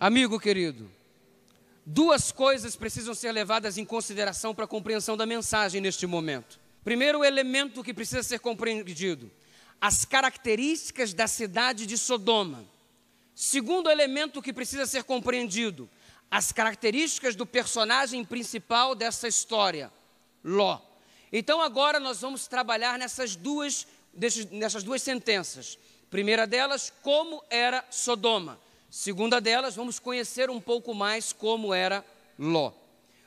Amigo querido, duas coisas precisam ser levadas em consideração para a compreensão da mensagem neste momento. Primeiro elemento que precisa ser compreendido: as características da cidade de Sodoma. Segundo elemento que precisa ser compreendido: as características do personagem principal dessa história, Ló. Então agora nós vamos trabalhar nessas duas, nessas duas sentenças. Primeira delas, como era Sodoma. Segunda delas, vamos conhecer um pouco mais como era Ló.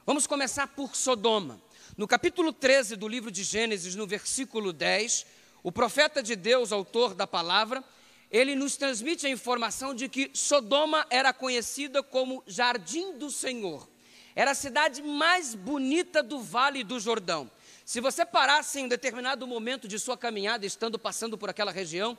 Vamos começar por Sodoma. No capítulo 13 do livro de Gênesis, no versículo 10, o profeta de Deus, autor da palavra, ele nos transmite a informação de que Sodoma era conhecida como Jardim do Senhor. Era a cidade mais bonita do Vale do Jordão. Se você parasse em um determinado momento de sua caminhada, estando passando por aquela região,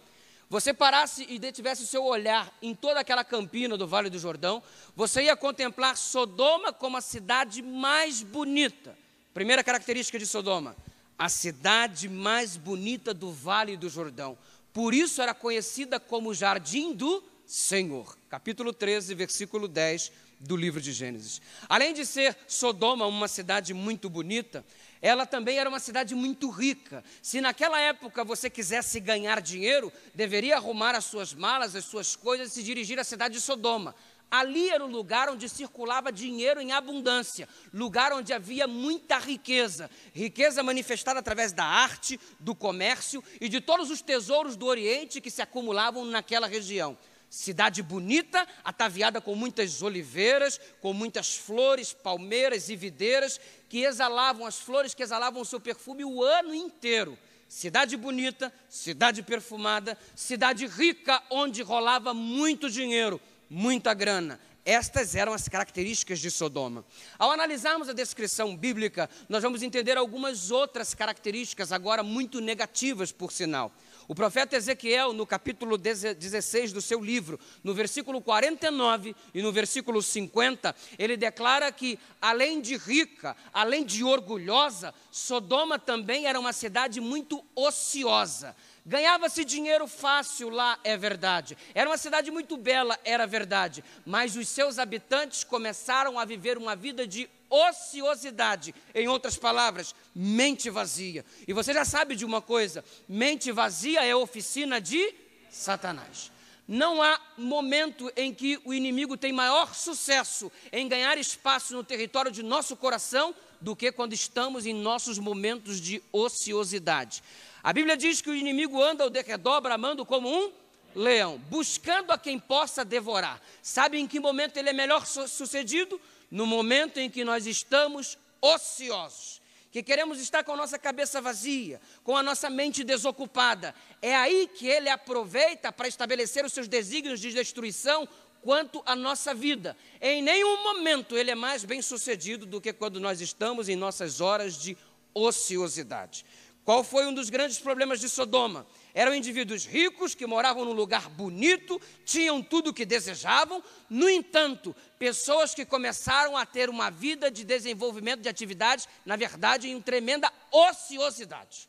você parasse e detivesse o seu olhar em toda aquela campina do Vale do Jordão, você ia contemplar Sodoma como a cidade mais bonita. Primeira característica de Sodoma, a cidade mais bonita do Vale do Jordão. Por isso era conhecida como Jardim do Senhor. Capítulo 13, versículo 10 do livro de Gênesis. Além de ser Sodoma uma cidade muito bonita, ela também era uma cidade muito rica. Se naquela época você quisesse ganhar dinheiro, deveria arrumar as suas malas, as suas coisas e se dirigir à cidade de Sodoma. Ali era o lugar onde circulava dinheiro em abundância, lugar onde havia muita riqueza, riqueza manifestada através da arte, do comércio e de todos os tesouros do Oriente que se acumulavam naquela região cidade bonita, ataviada com muitas oliveiras, com muitas flores, palmeiras e videiras, que exalavam as flores que exalavam o seu perfume o ano inteiro. Cidade bonita, cidade perfumada, cidade rica onde rolava muito dinheiro, muita grana. Estas eram as características de Sodoma. Ao analisarmos a descrição bíblica, nós vamos entender algumas outras características, agora muito negativas, por sinal. O profeta Ezequiel, no capítulo 16 do seu livro, no versículo 49 e no versículo 50, ele declara que, além de rica, além de orgulhosa, Sodoma também era uma cidade muito ociosa. Ganhava-se dinheiro fácil lá, é verdade. Era uma cidade muito bela, era verdade. Mas os seus habitantes começaram a viver uma vida de ociosidade, em outras palavras, mente vazia. E você já sabe de uma coisa: mente vazia é oficina de Satanás. Não há momento em que o inimigo tem maior sucesso em ganhar espaço no território de nosso coração do que quando estamos em nossos momentos de ociosidade. A Bíblia diz que o inimigo anda ao derredor bramando como um leão, buscando a quem possa devorar. Sabe em que momento ele é melhor sucedido? no momento em que nós estamos ociosos, que queremos estar com a nossa cabeça vazia, com a nossa mente desocupada, é aí que ele aproveita para estabelecer os seus desígnios de destruição quanto à nossa vida. Em nenhum momento ele é mais bem-sucedido do que quando nós estamos em nossas horas de ociosidade. Qual foi um dos grandes problemas de Sodoma? Eram indivíduos ricos que moravam num lugar bonito, tinham tudo o que desejavam. No entanto, pessoas que começaram a ter uma vida de desenvolvimento de atividades, na verdade, em tremenda ociosidade.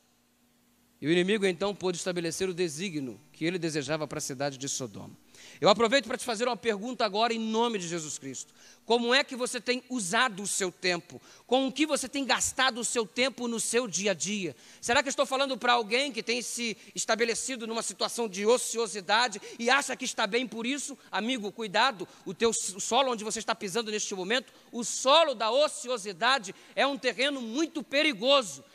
E o inimigo então pôde estabelecer o desígnio que ele desejava para a cidade de Sodoma. Eu aproveito para te fazer uma pergunta agora em nome de Jesus Cristo. Como é que você tem usado o seu tempo? Com o que você tem gastado o seu tempo no seu dia a dia? Será que estou falando para alguém que tem se estabelecido numa situação de ociosidade e acha que está bem por isso? Amigo, cuidado, o teu o solo onde você está pisando neste momento, o solo da ociosidade é um terreno muito perigoso.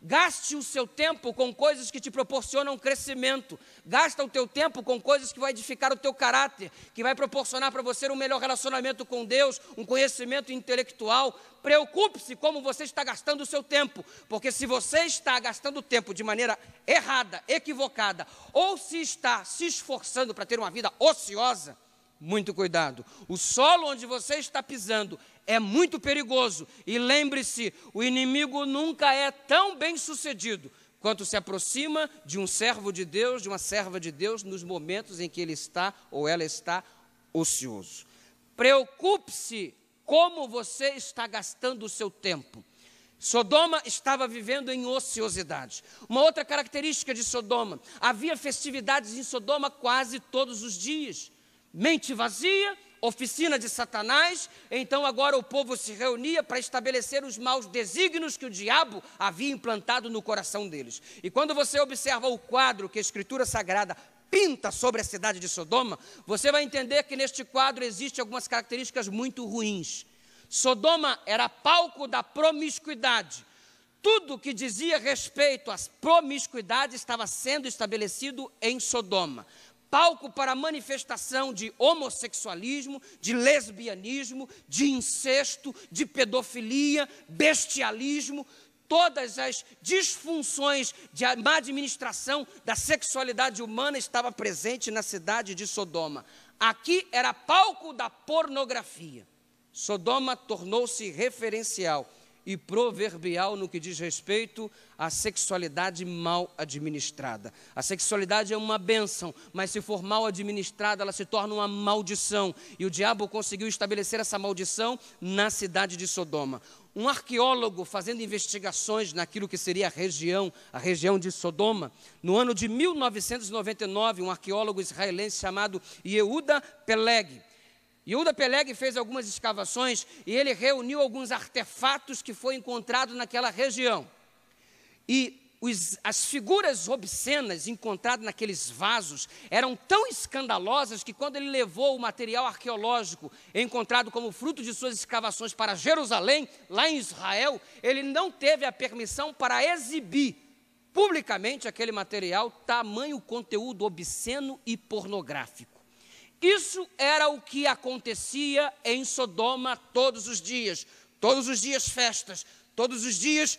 Gaste o seu tempo com coisas que te proporcionam crescimento. Gasta o teu tempo com coisas que vai edificar o teu caráter, que vai proporcionar para você um melhor relacionamento com Deus, um conhecimento intelectual. Preocupe-se como você está gastando o seu tempo, porque se você está gastando o tempo de maneira errada, equivocada, ou se está se esforçando para ter uma vida ociosa, muito cuidado. O solo onde você está pisando é muito perigoso. E lembre-se: o inimigo nunca é tão bem sucedido quanto se aproxima de um servo de Deus, de uma serva de Deus, nos momentos em que ele está ou ela está ocioso. Preocupe-se como você está gastando o seu tempo. Sodoma estava vivendo em ociosidade. Uma outra característica de Sodoma: havia festividades em Sodoma quase todos os dias mente vazia, oficina de Satanás. Então agora o povo se reunia para estabelecer os maus desígnios que o diabo havia implantado no coração deles. E quando você observa o quadro que a Escritura Sagrada pinta sobre a cidade de Sodoma, você vai entender que neste quadro existem algumas características muito ruins. Sodoma era palco da promiscuidade. Tudo que dizia respeito às promiscuidades estava sendo estabelecido em Sodoma palco para manifestação de homossexualismo, de lesbianismo, de incesto, de pedofilia, bestialismo, todas as disfunções de má administração da sexualidade humana estava presente na cidade de Sodoma. Aqui era palco da pornografia. Sodoma tornou-se referencial e proverbial no que diz respeito à sexualidade mal administrada. A sexualidade é uma benção, mas se for mal administrada, ela se torna uma maldição. E o diabo conseguiu estabelecer essa maldição na cidade de Sodoma. Um arqueólogo fazendo investigações naquilo que seria a região, a região de Sodoma, no ano de 1999, um arqueólogo israelense chamado Yehuda Peleg, Yehuda Peleg fez algumas escavações e ele reuniu alguns artefatos que foi encontrado naquela região. E os, as figuras obscenas encontradas naqueles vasos eram tão escandalosas que, quando ele levou o material arqueológico encontrado como fruto de suas escavações para Jerusalém, lá em Israel, ele não teve a permissão para exibir publicamente aquele material, tamanho conteúdo obsceno e pornográfico. Isso era o que acontecia em Sodoma todos os dias. Todos os dias festas, todos os dias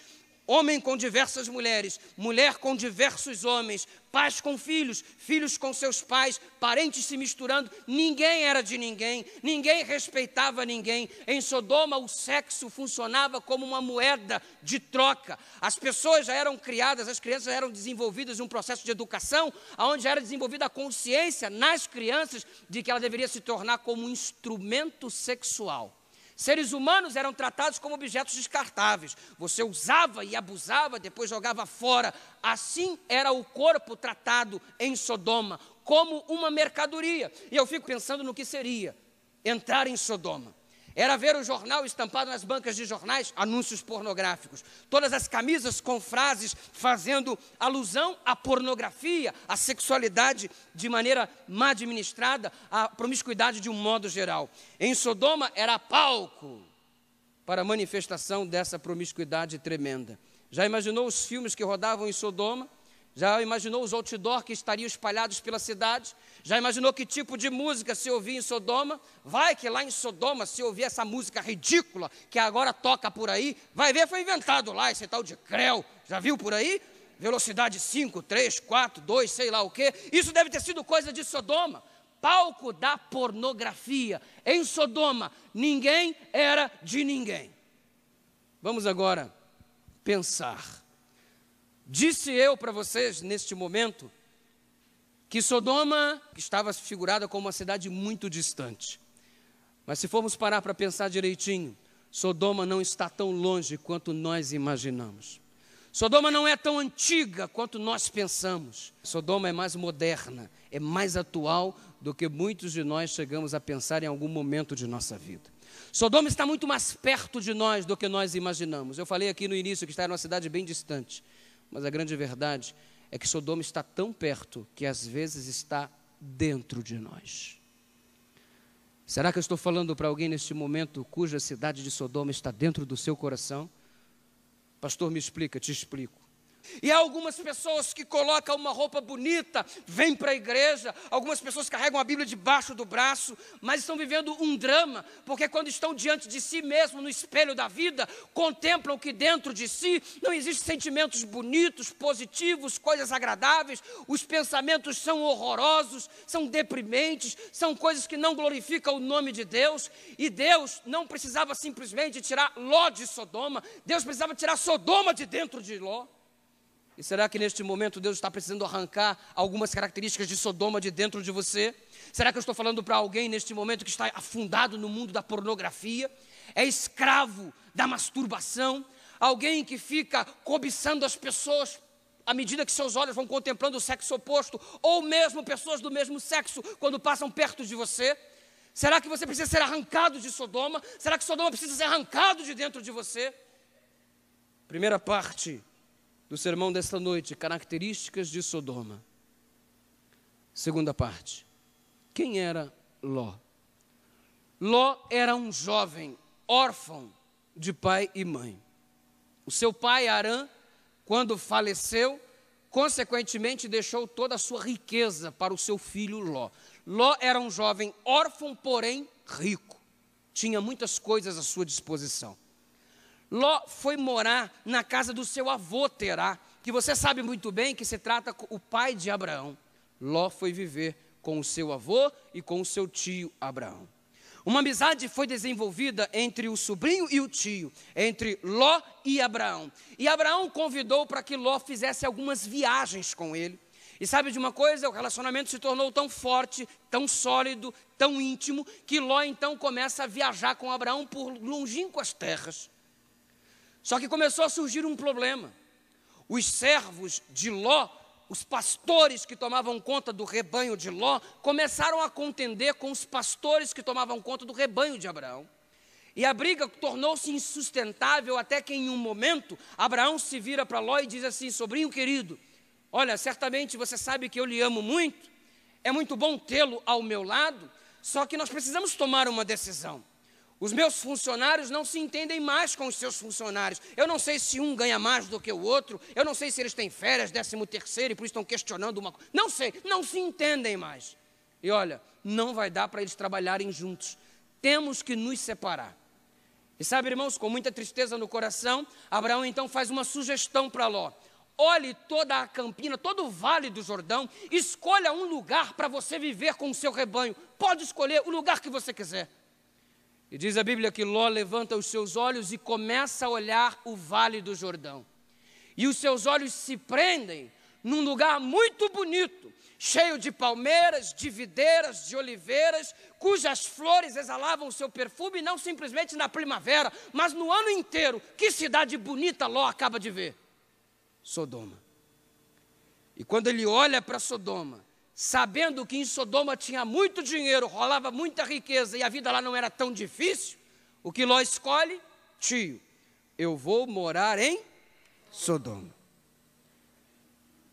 homem com diversas mulheres, mulher com diversos homens, pais com filhos, filhos com seus pais, parentes se misturando, ninguém era de ninguém, ninguém respeitava ninguém. Em Sodoma, o sexo funcionava como uma moeda de troca. As pessoas já eram criadas, as crianças eram desenvolvidas em um processo de educação, onde era desenvolvida a consciência nas crianças de que ela deveria se tornar como um instrumento sexual. Seres humanos eram tratados como objetos descartáveis. Você usava e abusava, depois jogava fora. Assim era o corpo tratado em Sodoma, como uma mercadoria. E eu fico pensando no que seria entrar em Sodoma era ver o jornal estampado nas bancas de jornais, anúncios pornográficos. Todas as camisas com frases fazendo alusão à pornografia, à sexualidade de maneira mal administrada, à promiscuidade de um modo geral. Em Sodoma era palco para a manifestação dessa promiscuidade tremenda. Já imaginou os filmes que rodavam em Sodoma? Já imaginou os outdoors que estariam espalhados pela cidade? Já imaginou que tipo de música se ouvia em Sodoma? Vai que lá em Sodoma se ouvia essa música ridícula que agora toca por aí. Vai ver, foi inventado lá esse tal de creu. Já viu por aí? Velocidade 5, 3, 4, 2, sei lá o quê. Isso deve ter sido coisa de Sodoma. Palco da pornografia. Em Sodoma, ninguém era de ninguém. Vamos agora pensar Disse eu para vocês neste momento que Sodoma estava figurada como uma cidade muito distante. Mas se formos parar para pensar direitinho, Sodoma não está tão longe quanto nós imaginamos. Sodoma não é tão antiga quanto nós pensamos. Sodoma é mais moderna, é mais atual do que muitos de nós chegamos a pensar em algum momento de nossa vida. Sodoma está muito mais perto de nós do que nós imaginamos. Eu falei aqui no início que está em uma cidade bem distante. Mas a grande verdade é que Sodoma está tão perto que às vezes está dentro de nós. Será que eu estou falando para alguém neste momento cuja cidade de Sodoma está dentro do seu coração? Pastor, me explica, te explico. E há algumas pessoas que colocam uma roupa bonita, vêm para a igreja, algumas pessoas carregam a Bíblia debaixo do braço, mas estão vivendo um drama, porque quando estão diante de si mesmo, no espelho da vida, contemplam que dentro de si não existem sentimentos bonitos, positivos, coisas agradáveis, os pensamentos são horrorosos, são deprimentes, são coisas que não glorificam o nome de Deus, e Deus não precisava simplesmente tirar Ló de Sodoma, Deus precisava tirar Sodoma de dentro de Ló. E será que neste momento Deus está precisando arrancar algumas características de Sodoma de dentro de você? Será que eu estou falando para alguém neste momento que está afundado no mundo da pornografia? É escravo da masturbação? Alguém que fica cobiçando as pessoas à medida que seus olhos vão contemplando o sexo oposto, ou mesmo pessoas do mesmo sexo quando passam perto de você? Será que você precisa ser arrancado de Sodoma? Será que Sodoma precisa ser arrancado de dentro de você? Primeira parte do sermão desta noite, características de Sodoma. Segunda parte. Quem era Ló? Ló era um jovem órfão de pai e mãe. O seu pai, Arã, quando faleceu, consequentemente deixou toda a sua riqueza para o seu filho Ló. Ló era um jovem órfão, porém rico. Tinha muitas coisas à sua disposição. Ló foi morar na casa do seu avô Terá, que você sabe muito bem que se trata o pai de Abraão. Ló foi viver com o seu avô e com o seu tio Abraão. Uma amizade foi desenvolvida entre o sobrinho e o tio, entre Ló e Abraão. E Abraão convidou para que Ló fizesse algumas viagens com ele. E sabe de uma coisa? O relacionamento se tornou tão forte, tão sólido, tão íntimo, que Ló então começa a viajar com Abraão por longínquas terras. Só que começou a surgir um problema. Os servos de Ló, os pastores que tomavam conta do rebanho de Ló, começaram a contender com os pastores que tomavam conta do rebanho de Abraão. E a briga tornou-se insustentável até que, em um momento, Abraão se vira para Ló e diz assim: Sobrinho querido, olha, certamente você sabe que eu lhe amo muito, é muito bom tê-lo ao meu lado, só que nós precisamos tomar uma decisão. Os meus funcionários não se entendem mais com os seus funcionários. Eu não sei se um ganha mais do que o outro. Eu não sei se eles têm férias, décimo terceiro, e por isso estão questionando uma coisa. Não sei, não se entendem mais. E olha, não vai dar para eles trabalharem juntos. Temos que nos separar. E sabe, irmãos, com muita tristeza no coração, Abraão então faz uma sugestão para Ló. Olhe toda a campina, todo o vale do Jordão, escolha um lugar para você viver com o seu rebanho. Pode escolher o lugar que você quiser. E diz a Bíblia que Ló levanta os seus olhos e começa a olhar o vale do Jordão. E os seus olhos se prendem num lugar muito bonito, cheio de palmeiras, de videiras, de oliveiras, cujas flores exalavam o seu perfume, não simplesmente na primavera, mas no ano inteiro. Que cidade bonita Ló acaba de ver! Sodoma. E quando ele olha para Sodoma, sabendo que em Sodoma tinha muito dinheiro, rolava muita riqueza e a vida lá não era tão difícil, o que Ló escolhe? Tio, eu vou morar em Sodoma.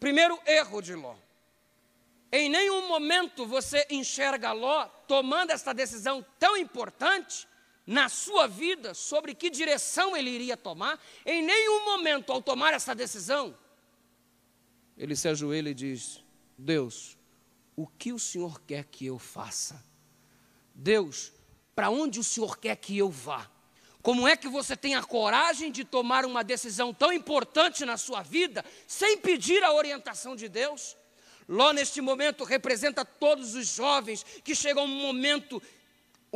Primeiro erro de Ló. Em nenhum momento você enxerga Ló tomando esta decisão tão importante na sua vida sobre que direção ele iria tomar. Em nenhum momento, ao tomar essa decisão, ele se ajoelha e diz: Deus, o que o Senhor quer que eu faça? Deus, para onde o Senhor quer que eu vá? Como é que você tem a coragem de tomar uma decisão tão importante na sua vida sem pedir a orientação de Deus? Ló, neste momento, representa todos os jovens que chegam a um momento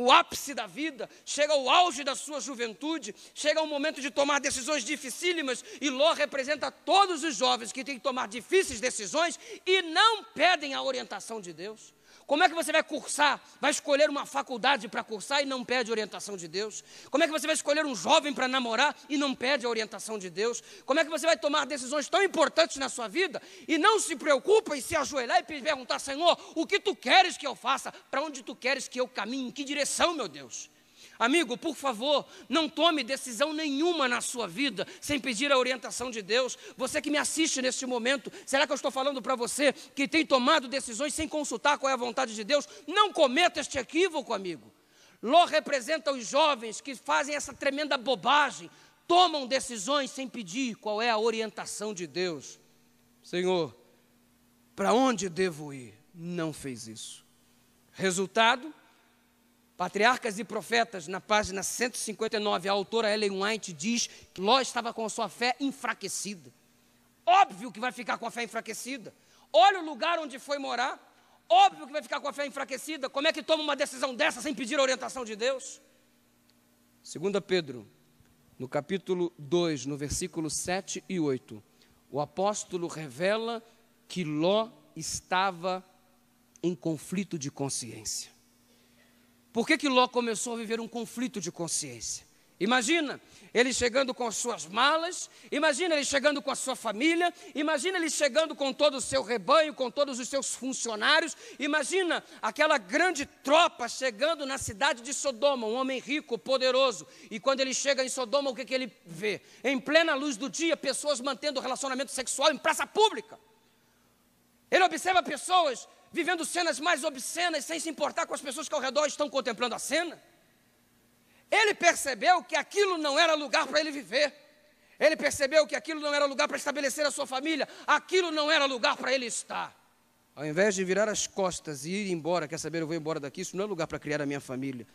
o ápice da vida, chega ao auge da sua juventude, chega o momento de tomar decisões dificílimas, e Ló representa todos os jovens que têm que tomar difíceis decisões e não pedem a orientação de Deus. Como é que você vai cursar? Vai escolher uma faculdade para cursar e não pede orientação de Deus? Como é que você vai escolher um jovem para namorar e não pede a orientação de Deus? Como é que você vai tomar decisões tão importantes na sua vida e não se preocupa em se ajoelhar e perguntar, Senhor, o que tu queres que eu faça? Para onde tu queres que eu caminhe? Em que direção, meu Deus? Amigo, por favor, não tome decisão nenhuma na sua vida sem pedir a orientação de Deus. Você que me assiste neste momento, será que eu estou falando para você que tem tomado decisões sem consultar qual é a vontade de Deus? Não cometa este equívoco, amigo. Ló representa os jovens que fazem essa tremenda bobagem, tomam decisões sem pedir qual é a orientação de Deus. Senhor, para onde devo ir? Não fez isso. Resultado: Patriarcas e Profetas, na página 159, a autora Ellen White diz que Ló estava com a sua fé enfraquecida. Óbvio que vai ficar com a fé enfraquecida. Olha o lugar onde foi morar. Óbvio que vai ficar com a fé enfraquecida. Como é que toma uma decisão dessa sem pedir a orientação de Deus? Segunda Pedro, no capítulo 2, no versículo 7 e 8, o apóstolo revela que Ló estava em conflito de consciência. Por que, que Ló começou a viver um conflito de consciência? Imagina ele chegando com as suas malas, imagina ele chegando com a sua família, imagina ele chegando com todo o seu rebanho, com todos os seus funcionários, imagina aquela grande tropa chegando na cidade de Sodoma, um homem rico, poderoso. E quando ele chega em Sodoma, o que, que ele vê? Em plena luz do dia, pessoas mantendo relacionamento sexual em praça pública. Ele observa pessoas vivendo cenas mais obscenas, sem se importar com as pessoas que ao redor estão contemplando a cena. Ele percebeu que aquilo não era lugar para ele viver. Ele percebeu que aquilo não era lugar para estabelecer a sua família, aquilo não era lugar para ele estar. Ao invés de virar as costas e ir embora, quer saber, eu vou embora daqui, isso não é lugar para criar a minha família.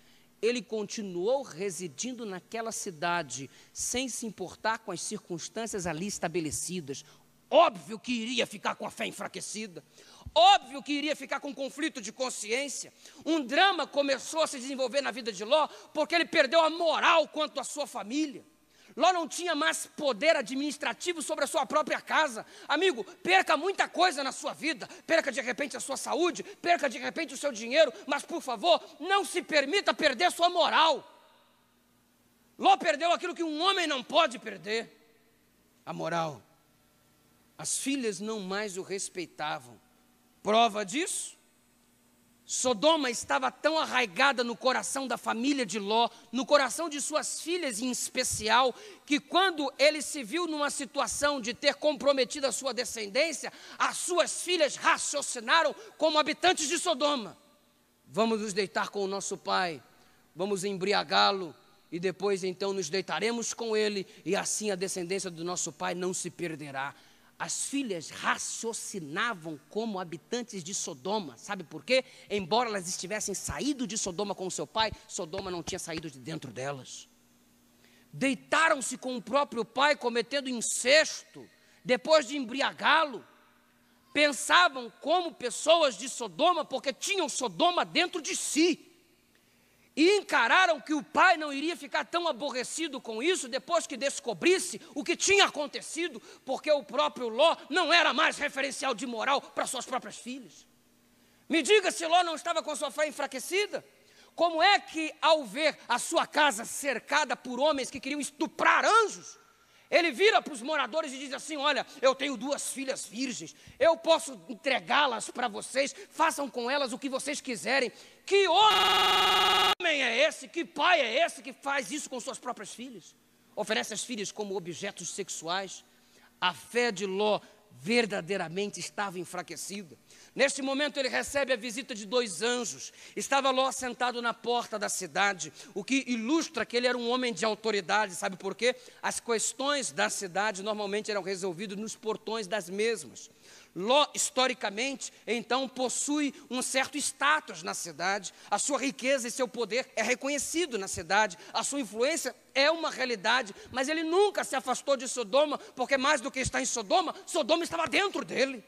Ele continuou residindo naquela cidade, sem se importar com as circunstâncias ali estabelecidas. Óbvio que iria ficar com a fé enfraquecida, Óbvio que iria ficar com um conflito de consciência. Um drama começou a se desenvolver na vida de Ló porque ele perdeu a moral quanto à sua família. Ló não tinha mais poder administrativo sobre a sua própria casa. Amigo, perca muita coisa na sua vida. Perca de repente a sua saúde, perca de repente o seu dinheiro, mas por favor, não se permita perder sua moral. Ló perdeu aquilo que um homem não pode perder: a moral. As filhas não mais o respeitavam. Prova disso? Sodoma estava tão arraigada no coração da família de Ló, no coração de suas filhas em especial, que quando ele se viu numa situação de ter comprometido a sua descendência, as suas filhas raciocinaram como habitantes de Sodoma. Vamos nos deitar com o nosso pai, vamos embriagá-lo e depois então nos deitaremos com ele, e assim a descendência do nosso pai não se perderá. As filhas raciocinavam como habitantes de Sodoma, sabe por quê? Embora elas estivessem saído de Sodoma com seu pai, Sodoma não tinha saído de dentro delas. Deitaram-se com o próprio pai, cometendo incesto, depois de embriagá-lo. Pensavam como pessoas de Sodoma, porque tinham Sodoma dentro de si. E encararam que o pai não iria ficar tão aborrecido com isso depois que descobrisse o que tinha acontecido, porque o próprio Ló não era mais referencial de moral para suas próprias filhas. Me diga se Ló não estava com sua fé enfraquecida? Como é que, ao ver a sua casa cercada por homens que queriam estuprar anjos, ele vira para os moradores e diz assim: Olha, eu tenho duas filhas virgens, eu posso entregá-las para vocês, façam com elas o que vocês quiserem. Que homem é esse? Que pai é esse que faz isso com suas próprias filhas? Oferece as filhas como objetos sexuais. A fé de Ló verdadeiramente estava enfraquecida. Neste momento ele recebe a visita de dois anjos. Estava Ló sentado na porta da cidade, o que ilustra que ele era um homem de autoridade, sabe por quê? As questões da cidade normalmente eram resolvidas nos portões das mesmas. Ló, historicamente, então possui um certo status na cidade, a sua riqueza e seu poder é reconhecido na cidade, a sua influência é uma realidade, mas ele nunca se afastou de Sodoma, porque mais do que está em Sodoma, Sodoma estava dentro dele.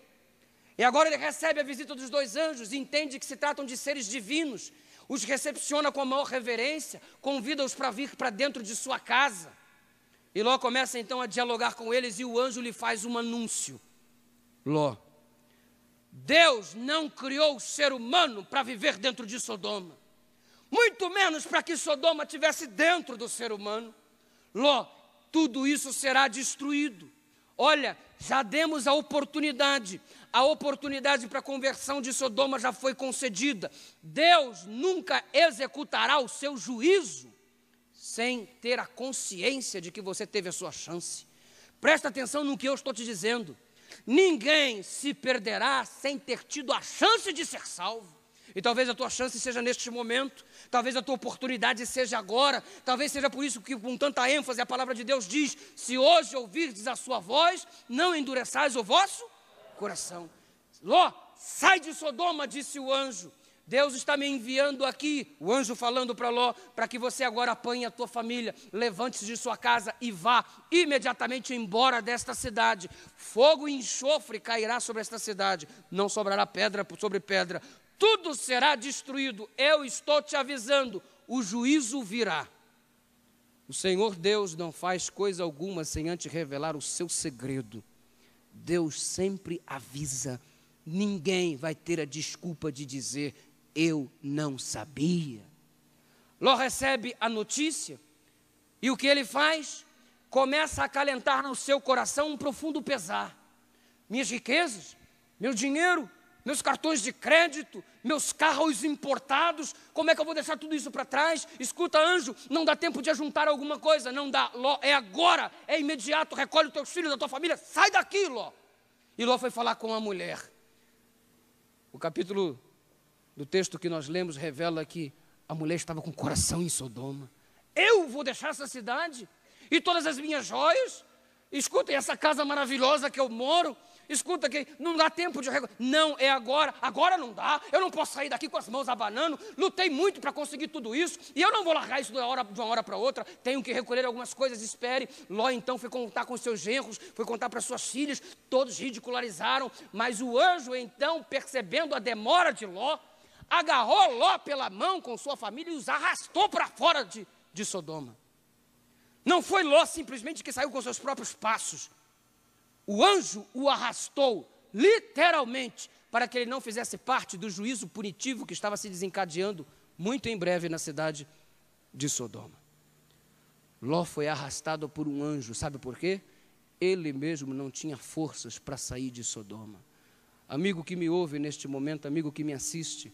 E agora ele recebe a visita dos dois anjos, entende que se tratam de seres divinos, os recepciona com a maior reverência, convida-os para vir para dentro de sua casa. E Ló começa então a dialogar com eles e o anjo lhe faz um anúncio. Ló, Deus não criou o ser humano para viver dentro de Sodoma, muito menos para que Sodoma tivesse dentro do ser humano. Ló, tudo isso será destruído. Olha, já demos a oportunidade, a oportunidade para a conversão de Sodoma já foi concedida. Deus nunca executará o seu juízo sem ter a consciência de que você teve a sua chance. Presta atenção no que eu estou te dizendo. Ninguém se perderá sem ter tido a chance de ser salvo. E talvez a tua chance seja neste momento, talvez a tua oportunidade seja agora, talvez seja por isso que, com tanta ênfase, a palavra de Deus diz: Se hoje ouvirdes a sua voz, não endureçais o vosso coração. Ló, sai de Sodoma, disse o anjo. Deus está me enviando aqui, o anjo falando para Ló, para que você agora apanhe a tua família, levante-se de sua casa e vá imediatamente embora desta cidade. Fogo e enxofre cairá sobre esta cidade, não sobrará pedra sobre pedra, tudo será destruído. Eu estou te avisando, o juízo virá. O Senhor Deus não faz coisa alguma sem antes revelar o seu segredo. Deus sempre avisa. Ninguém vai ter a desculpa de dizer eu não sabia. Ló recebe a notícia e o que ele faz? Começa a acalentar no seu coração um profundo pesar. Minhas riquezas, meu dinheiro, meus cartões de crédito, meus carros importados, como é que eu vou deixar tudo isso para trás? Escuta, anjo, não dá tempo de ajuntar alguma coisa, não dá, Ló, é agora, é imediato, recolhe os teus filhos, da tua família, sai daqui, Ló. E Ló foi falar com a mulher. O capítulo do texto que nós lemos revela que a mulher estava com o coração em Sodoma. Eu vou deixar essa cidade e todas as minhas joias? Escutem, essa casa maravilhosa que eu moro, escuta aqui, não dá tempo de reclamar. Não, é agora, agora não dá, eu não posso sair daqui com as mãos abanando, lutei muito para conseguir tudo isso, e eu não vou largar isso de uma hora, hora para outra, tenho que recolher algumas coisas, espere. Ló então foi contar com seus genros, foi contar para suas filhas, todos ridicularizaram, mas o anjo então, percebendo a demora de Ló, agarrou Ló pela mão com sua família e os arrastou para fora de, de Sodoma. Não foi Ló simplesmente que saiu com seus próprios passos. O anjo o arrastou, literalmente, para que ele não fizesse parte do juízo punitivo que estava se desencadeando muito em breve na cidade de Sodoma. Ló foi arrastado por um anjo, sabe por quê? Ele mesmo não tinha forças para sair de Sodoma. Amigo que me ouve neste momento, amigo que me assiste,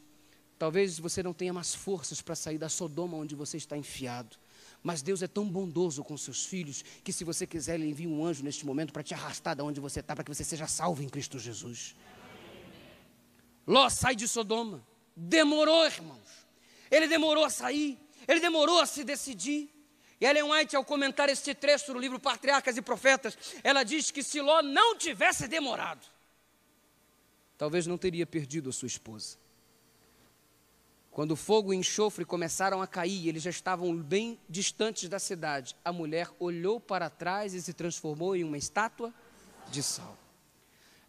talvez você não tenha mais forças para sair da Sodoma onde você está enfiado. Mas Deus é tão bondoso com seus filhos que, se você quiser, Ele envia um anjo neste momento para te arrastar de onde você está, para que você seja salvo em Cristo Jesus. Ló sai de Sodoma. Demorou, irmãos. Ele demorou a sair. Ele demorou a se decidir. E Ellen White, ao comentar este trecho do livro Patriarcas e Profetas, ela diz que se Ló não tivesse demorado, talvez não teria perdido a sua esposa. Quando o fogo e o enxofre começaram a cair, eles já estavam bem distantes da cidade. A mulher olhou para trás e se transformou em uma estátua de sal.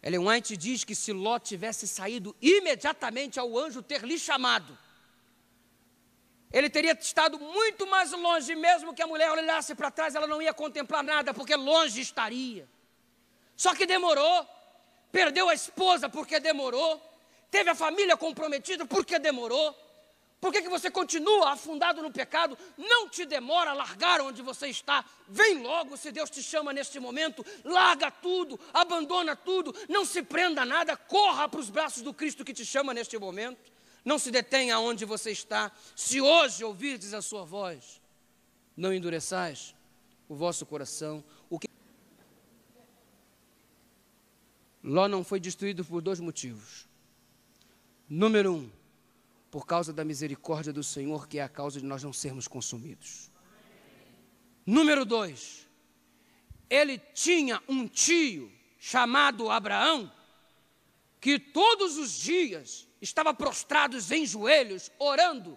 Ellen White diz que se Ló tivesse saído imediatamente ao anjo ter lhe chamado, ele teria estado muito mais longe, mesmo que a mulher olhasse para trás, ela não ia contemplar nada, porque longe estaria. Só que demorou, perdeu a esposa porque demorou, teve a família comprometida porque demorou por que, que você continua afundado no pecado? Não te demora a largar onde você está. Vem logo, se Deus te chama neste momento. Larga tudo, abandona tudo, não se prenda a nada. Corra para os braços do Cristo que te chama neste momento. Não se detenha onde você está. Se hoje ouvirdes a sua voz, não endureçais o vosso coração. O que... Ló não foi destruído por dois motivos. Número um, por causa da misericórdia do Senhor, que é a causa de nós não sermos consumidos. Número dois, ele tinha um tio chamado Abraão, que todos os dias estava prostrado em joelhos, orando,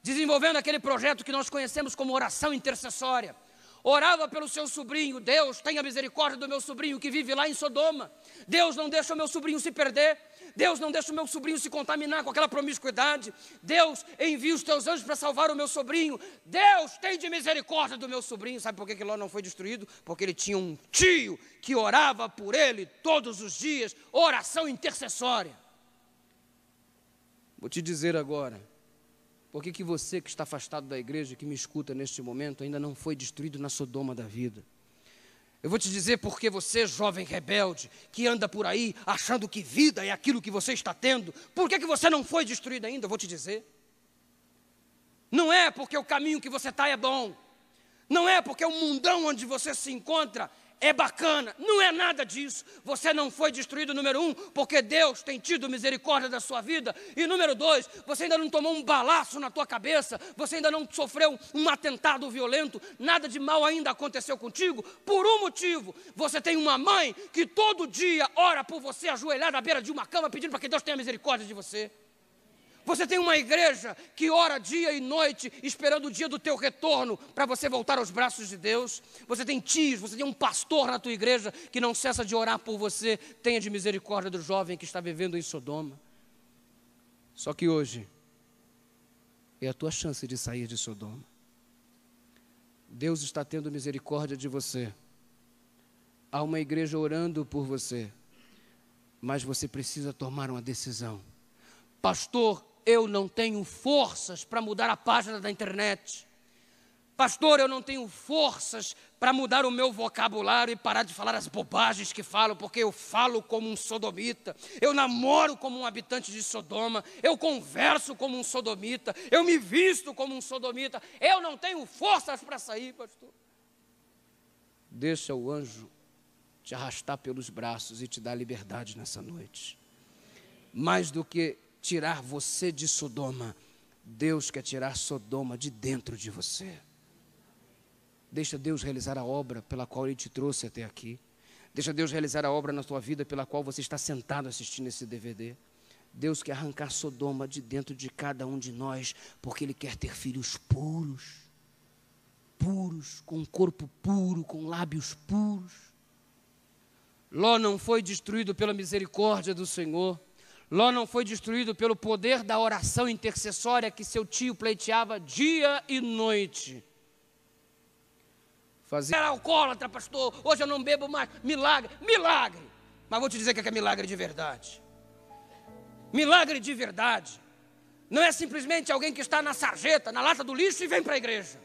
desenvolvendo aquele projeto que nós conhecemos como oração intercessória. Orava pelo seu sobrinho, Deus, tenha misericórdia do meu sobrinho que vive lá em Sodoma. Deus, não deixa o meu sobrinho se perder. Deus, não deixa o meu sobrinho se contaminar com aquela promiscuidade. Deus, envia os teus anjos para salvar o meu sobrinho. Deus, tem de misericórdia do meu sobrinho. Sabe por que, que Ló não foi destruído? Porque ele tinha um tio que orava por ele todos os dias oração intercessória. Vou te dizer agora. Por que, que você que está afastado da igreja, que me escuta neste momento, ainda não foi destruído na Sodoma da vida? Eu vou te dizer porque você, jovem rebelde, que anda por aí achando que vida é aquilo que você está tendo, por que, que você não foi destruído ainda? Eu vou te dizer. Não é porque o caminho que você está é bom, não é porque o mundão onde você se encontra é bacana. Não é nada disso. Você não foi destruído, número um, porque Deus tem tido misericórdia da sua vida. E número dois, você ainda não tomou um balaço na tua cabeça, você ainda não sofreu um atentado violento, nada de mal ainda aconteceu contigo, por um motivo. Você tem uma mãe que todo dia ora por você ajoelhada à beira de uma cama pedindo para que Deus tenha misericórdia de você. Você tem uma igreja que ora dia e noite, esperando o dia do teu retorno para você voltar aos braços de Deus. Você tem tios, você tem um pastor na tua igreja que não cessa de orar por você. Tenha de misericórdia do jovem que está vivendo em Sodoma. Só que hoje é a tua chance de sair de Sodoma. Deus está tendo misericórdia de você. Há uma igreja orando por você, mas você precisa tomar uma decisão. Pastor, eu não tenho forças para mudar a página da internet. Pastor, eu não tenho forças para mudar o meu vocabulário e parar de falar as bobagens que falo, porque eu falo como um sodomita, eu namoro como um habitante de Sodoma, eu converso como um sodomita, eu me visto como um sodomita, eu não tenho forças para sair, pastor. Deixa o anjo te arrastar pelos braços e te dar liberdade nessa noite. Mais do que tirar você de Sodoma. Deus quer tirar Sodoma de dentro de você. Deixa Deus realizar a obra pela qual Ele te trouxe até aqui. Deixa Deus realizar a obra na tua vida pela qual você está sentado assistindo esse DVD. Deus quer arrancar Sodoma de dentro de cada um de nós, porque Ele quer ter filhos puros, puros, com um corpo puro, com lábios puros. Ló não foi destruído pela misericórdia do Senhor. Ló não foi destruído pelo poder da oração intercessória que seu tio pleiteava dia e noite. era alcoólatra, pastor. Hoje eu não bebo mais. Milagre, milagre. Mas vou te dizer é que é milagre de verdade. Milagre de verdade. Não é simplesmente alguém que está na sarjeta, na lata do lixo e vem para a igreja.